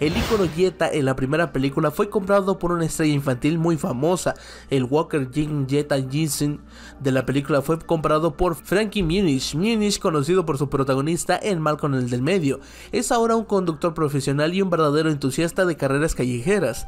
El icono Jetta en la primera película fue comprado por una estrella infantil muy famosa. El Walker Jim Jetta Jensen de la película fue comprado por Frankie Muniz. Muniz, conocido por su protagonista en con el del Medio, es ahora un conductor profesional y un verdadero entusiasta de carreras callejeras.